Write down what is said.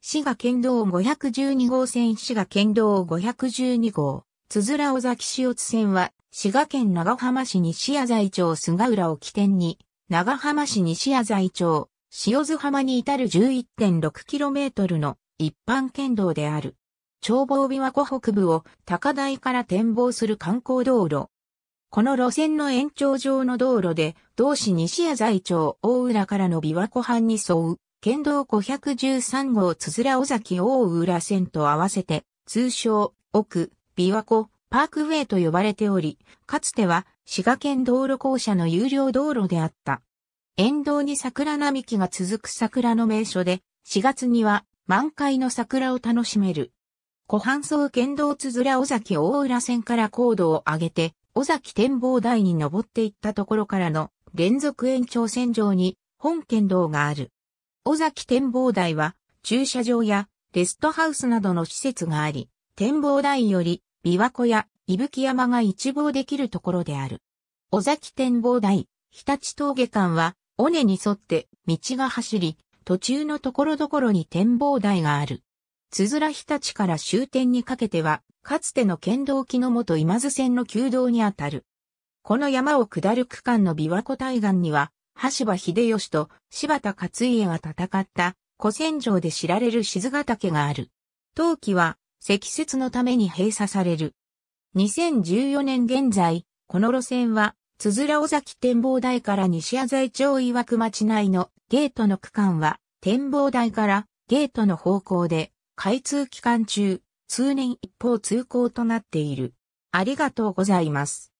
滋賀県道512号線滋賀県道512号、つづら尾崎市津線は、滋賀県長浜市西谷在町菅浦を起点に、長浜市西谷在町、塩津浜に至る 11.6km の一般県道である。眺望琵琶湖北部を高台から展望する観光道路。この路線の延長上の道路で、同市西谷在町大浦からの琵琶湖畔に沿う県道513号つづら尾崎大浦線と合わせて、通称、奥、琵琶湖、パークウェイと呼ばれており、かつては滋賀県道路公社の有料道路であった。沿道に桜並木が続く桜の名所で、4月には満開の桜を楽しめる。湖畔層県道つづら尾崎大浦線から高度を上げて、尾崎展望台に登っていったところからの連続延長線上に本県道がある。尾崎展望台は、駐車場やレストハウスなどの施設があり、展望台より、琵琶湖や伊吹山が一望できるところである。尾崎展望台、日立峠間は、尾根に沿って道が走り、途中のところどころに展望台がある。つづら日立から終点にかけては、かつての県道木の元今津線の旧道にあたる。この山を下る区間の琵琶湖対岸には、橋場秀吉と柴田勝家が戦った古戦場で知られる静ヶ岳がある。冬季は積雪のために閉鎖される。2014年現在、この路線は、つづら尾崎展望台から西浅井町岩く町内のゲートの区間は、展望台からゲートの方向で、開通期間中、通年一方通行となっている。ありがとうございます。